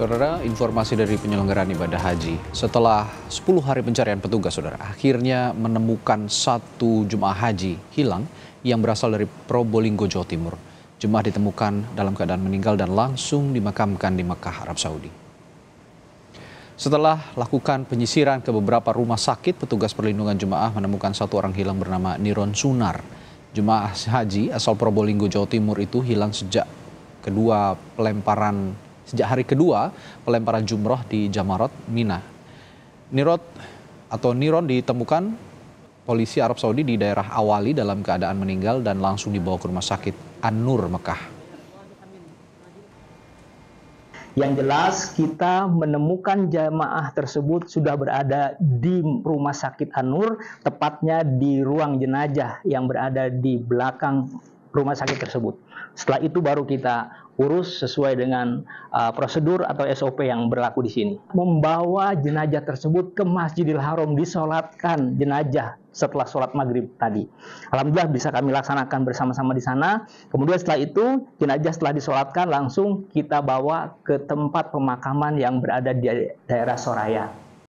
Saudara, informasi dari penyelenggaraan ibadah haji. Setelah 10 hari pencarian petugas, saudara, akhirnya menemukan satu jemaah haji hilang yang berasal dari Probolinggo, Jawa Timur. Jemaah ditemukan dalam keadaan meninggal dan langsung dimakamkan di Mekah, Arab Saudi. Setelah lakukan penyisiran ke beberapa rumah sakit, petugas perlindungan jemaah menemukan satu orang hilang bernama Niron Sunar. Jemaah haji asal Probolinggo, Jawa Timur itu hilang sejak kedua pelemparan sejak hari kedua pelemparan jumroh di Jamarot, Mina. Nirot atau Niron ditemukan polisi Arab Saudi di daerah Awali dalam keadaan meninggal dan langsung dibawa ke rumah sakit An-Nur Mekah. Yang jelas kita menemukan jamaah tersebut sudah berada di rumah sakit Anur, tepatnya di ruang jenajah yang berada di belakang rumah sakit tersebut. Setelah itu baru kita urus sesuai dengan uh, prosedur atau SOP yang berlaku di sini. Membawa jenazah tersebut ke Masjidil Haram disolatkan jenazah setelah sholat maghrib tadi. Alhamdulillah bisa kami laksanakan bersama-sama di sana. Kemudian setelah itu jenazah setelah disolatkan langsung kita bawa ke tempat pemakaman yang berada di daerah Soraya.